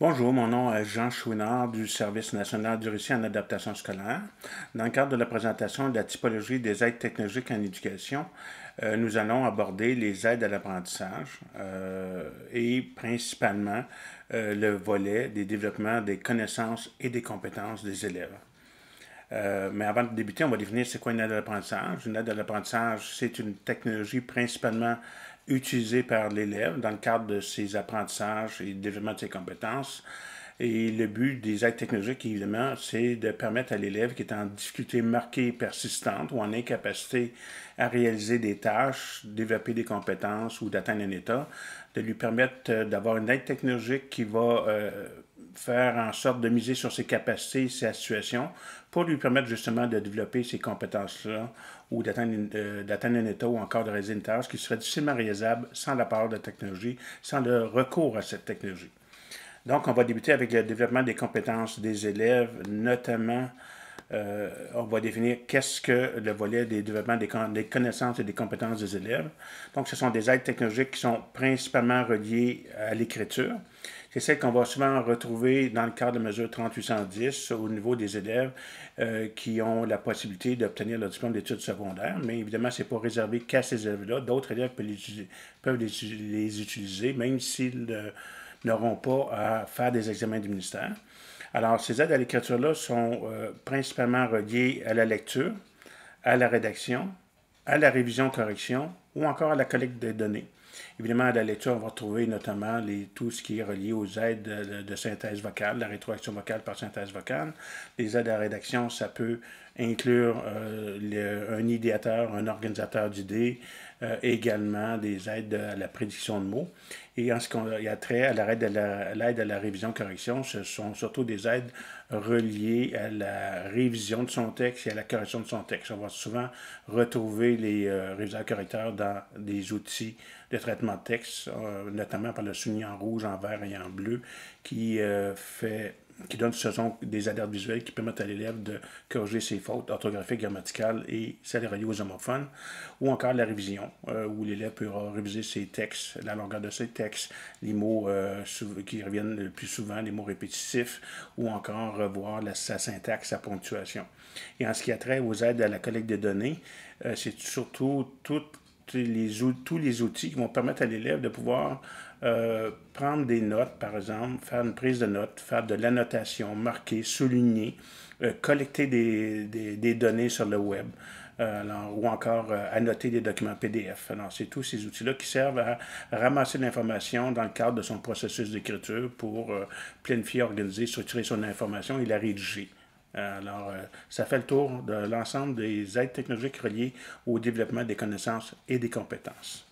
Bonjour, mon nom est Jean Chouinard du Service national du récit en adaptation scolaire. Dans le cadre de la présentation de la typologie des aides technologiques en éducation, euh, nous allons aborder les aides à l'apprentissage euh, et principalement euh, le volet des développements des connaissances et des compétences des élèves. Euh, mais avant de débuter, on va définir c'est quoi une aide à l'apprentissage. Une aide à l'apprentissage, c'est une technologie principalement utilisée par l'élève dans le cadre de ses apprentissages et développement de ses compétences. Et le but des aides technologiques, évidemment, c'est de permettre à l'élève qui est en difficulté marquée et persistante ou en incapacité à réaliser des tâches, développer des compétences ou d'atteindre un état, de lui permettre euh, d'avoir une aide technologique qui va euh, faire en sorte de miser sur ses capacités, sa situation, pour lui permettre justement de développer ses compétences-là ou d'atteindre euh, un état ou encore de réaliser une tâche qui serait difficilement réalisable sans l'apport de technologie, sans le recours à cette technologie. Donc, on va débuter avec le développement des compétences des élèves, notamment euh, on va définir qu'est-ce que le volet des développements des, connaissances et des compétences des élèves. Donc, ce sont des aides technologiques qui sont principalement reliées à l'écriture, c'est celle qu'on va souvent retrouver dans le cadre de mesure 3810 au niveau des élèves euh, qui ont la possibilité d'obtenir leur diplôme d'études secondaires, mais évidemment, ce n'est pas réservé qu'à ces élèves-là. D'autres élèves peuvent les, utiliser, même s'ils n'auront pas à faire des examens du ministère. Alors, ces aides à l'écriture-là sont euh, principalement reliées à la lecture, à la rédaction, à la révision-correction ou encore à la collecte des données. Évidemment, à la lecture, on va retrouver notamment les, tout ce qui est relié aux aides de, synthèse vocale, la rétroaction vocale par synthèse vocale. Les aides à la rédaction, ça peut inclure euh, un idéateur, un organisateur d'idées, euh, également des aides à la prédiction de mots. Et en ce qui a trait à l'aide à, la, la révision-correction, ce sont surtout des aides reliées à la révision de son texte et à la correction de son texte. On va souvent retrouver les euh, réviseurs-correcteurs dans des outils de traitement texte, euh, notamment par le souligné en rouge, en vert et en bleu, qui euh, fait qui donne ce des alertes visuelles qui permettent à l'élève de corriger ses fautes orthographiques, grammaticales et celles reliées aux homophones, ou encore la révision, euh, où l'élève pourra réviser ses textes, la longueur de ses textes, les mots qui reviennent le plus souvent, les mots répétitifs, ou encore revoir la, sa syntaxe, sa ponctuation. Et en ce qui a trait aux aides à la collecte des données, c'est surtout toute tous les outils qui vont permettre à l'élève de pouvoir euh, prendre des notes, par exemple, faire une prise de notes, faire de l'annotation, marquer, souligner, euh, collecter des, données sur le web. Euh, ou encore annoter des documents PDF. Alors, c'est tous ces outils-là qui servent à ramasser l'information dans le cadre de son processus d'écriture pour planifier, organiser, structurer son information et la rédiger. Alors, euh, ça fait le tour de l'ensemble des aides technologiques reliées au développement des connaissances et des compétences.